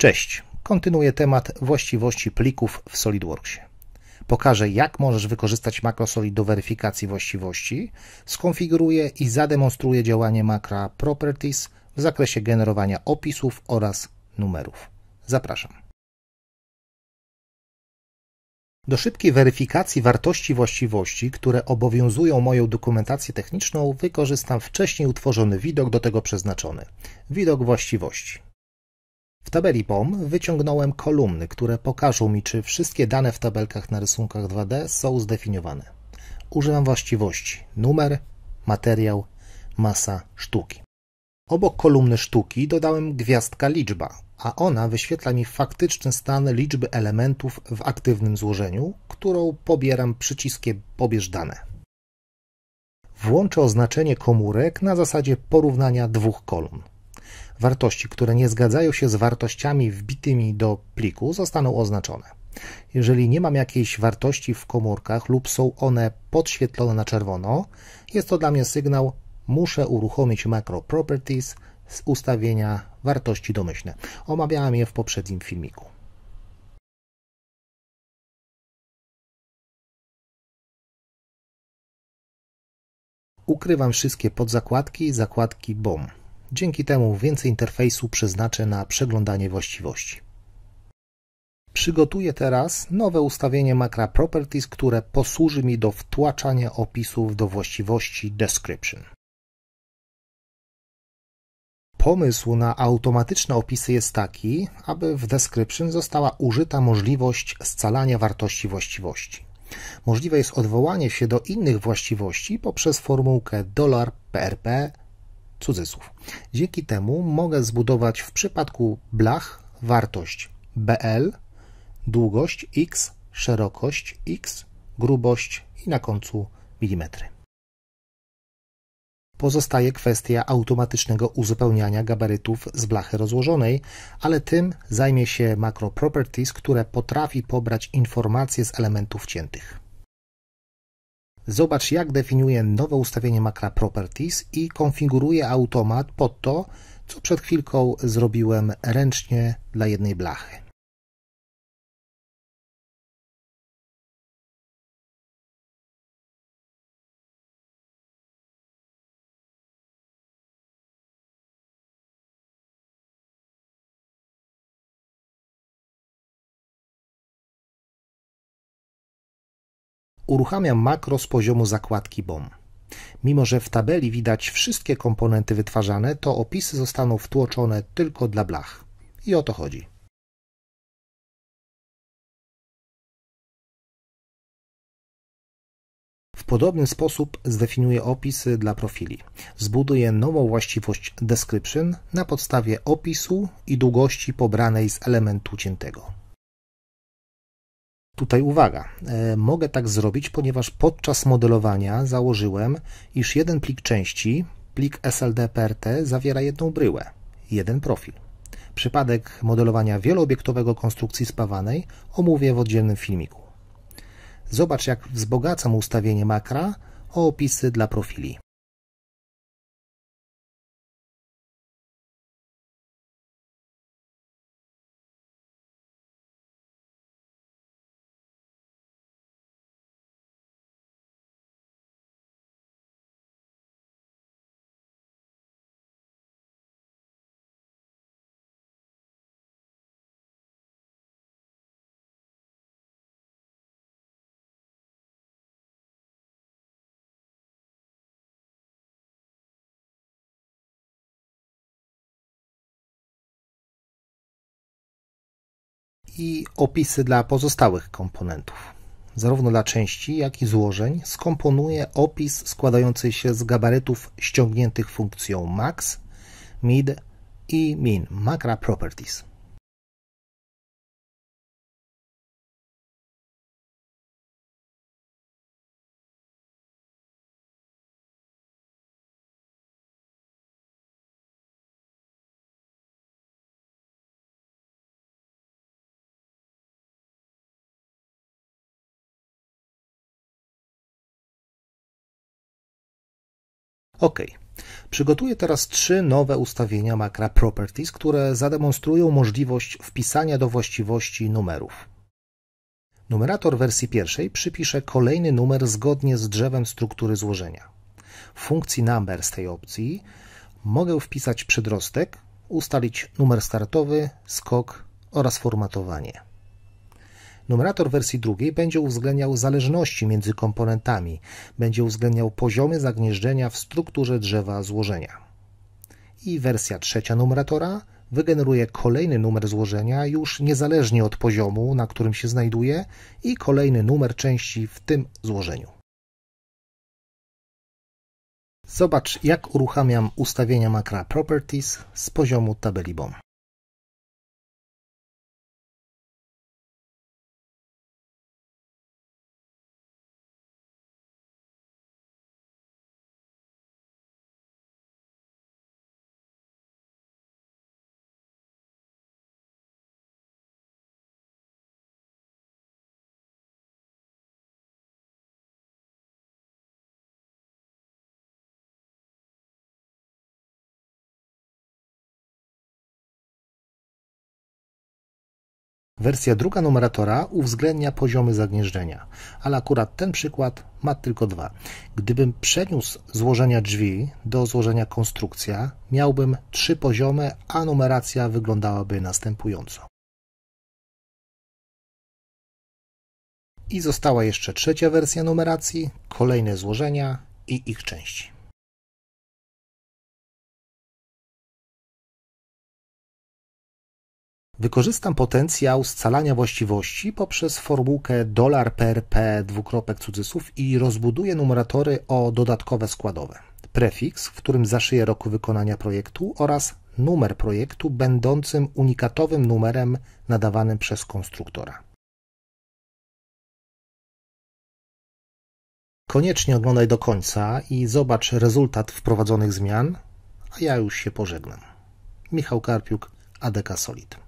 Cześć, kontynuuję temat właściwości plików w SolidWorksie. Pokażę, jak możesz wykorzystać makro Solid do weryfikacji właściwości, skonfiguruję i zademonstruję działanie makra Properties w zakresie generowania opisów oraz numerów. Zapraszam. Do szybkiej weryfikacji wartości właściwości, które obowiązują moją dokumentację techniczną, wykorzystam wcześniej utworzony widok do tego przeznaczony – widok właściwości. W tabeli POM wyciągnąłem kolumny, które pokażą mi, czy wszystkie dane w tabelkach na rysunkach 2D są zdefiniowane. Używam właściwości numer, materiał, masa, sztuki. Obok kolumny sztuki dodałem gwiazdka liczba, a ona wyświetla mi faktyczny stan liczby elementów w aktywnym złożeniu, którą pobieram przyciskiem pobierz dane. Włączę oznaczenie komórek na zasadzie porównania dwóch kolumn. Wartości, które nie zgadzają się z wartościami wbitymi do pliku, zostaną oznaczone. Jeżeli nie mam jakiejś wartości w komórkach lub są one podświetlone na czerwono, jest to dla mnie sygnał, muszę uruchomić macro properties z ustawienia wartości domyślne. Omawiałem je w poprzednim filmiku. ukrywam wszystkie podzakładki zakładki BOM. Dzięki temu więcej interfejsu przeznaczę na przeglądanie właściwości. Przygotuję teraz nowe ustawienie makra Properties, które posłuży mi do wtłaczania opisów do właściwości Description. Pomysł na automatyczne opisy jest taki, aby w description została użyta możliwość scalania wartości właściwości. Możliwe jest odwołanie się do innych właściwości poprzez formułkę $prp Cudzysłów. Dzięki temu mogę zbudować w przypadku blach wartość BL, długość X, szerokość X, grubość i na końcu milimetry. Pozostaje kwestia automatycznego uzupełniania gabarytów z blachy rozłożonej, ale tym zajmie się Macro Properties, które potrafi pobrać informacje z elementów ciętych. Zobacz jak definiuje nowe ustawienie makra Properties i konfiguruje automat pod to, co przed chwilką zrobiłem ręcznie dla jednej blachy. uruchamiam makro z poziomu zakładki BOM. Mimo, że w tabeli widać wszystkie komponenty wytwarzane, to opisy zostaną wtłoczone tylko dla blach. I o to chodzi. W podobny sposób zdefiniuję opisy dla profili. Zbuduję nową właściwość description na podstawie opisu i długości pobranej z elementu ciętego. Tutaj uwaga, e, mogę tak zrobić, ponieważ podczas modelowania założyłem, iż jeden plik części, plik SLD-PRT, zawiera jedną bryłę, jeden profil. Przypadek modelowania wieloobiektowego konstrukcji spawanej omówię w oddzielnym filmiku. Zobacz, jak wzbogacam ustawienie makra o opisy dla profili. i opisy dla pozostałych komponentów. Zarówno dla części, jak i złożeń skomponuje opis składający się z gabarytów ściągniętych funkcją max, mid i min, macra properties. OK. Przygotuję teraz trzy nowe ustawienia makra Properties, które zademonstrują możliwość wpisania do właściwości numerów. Numerator wersji pierwszej przypisze kolejny numer zgodnie z drzewem struktury złożenia. W funkcji number z tej opcji mogę wpisać przedrostek, ustalić numer startowy, skok oraz formatowanie. Numerator wersji drugiej będzie uwzględniał zależności między komponentami, będzie uwzględniał poziomy zagnieżdżenia w strukturze drzewa złożenia. I wersja trzecia numeratora wygeneruje kolejny numer złożenia już niezależnie od poziomu, na którym się znajduje i kolejny numer części w tym złożeniu. Zobacz, jak uruchamiam ustawienia makra Properties z poziomu tabeli BOM. Wersja druga numeratora uwzględnia poziomy zagnieżdżenia, ale akurat ten przykład ma tylko dwa. Gdybym przeniósł złożenia drzwi do złożenia konstrukcja, miałbym trzy poziomy, a numeracja wyglądałaby następująco. I została jeszcze trzecia wersja numeracji, kolejne złożenia i ich części. Wykorzystam potencjał scalania właściwości poprzez formułkę dolar per p dwukropek cudzysłów i rozbuduję numeratory o dodatkowe składowe. Prefiks, w którym zaszyję roku wykonania projektu oraz numer projektu będącym unikatowym numerem nadawanym przez konstruktora. Koniecznie oglądaj do końca i zobacz rezultat wprowadzonych zmian, a ja już się pożegnam. Michał Karpiuk, ADK Solid.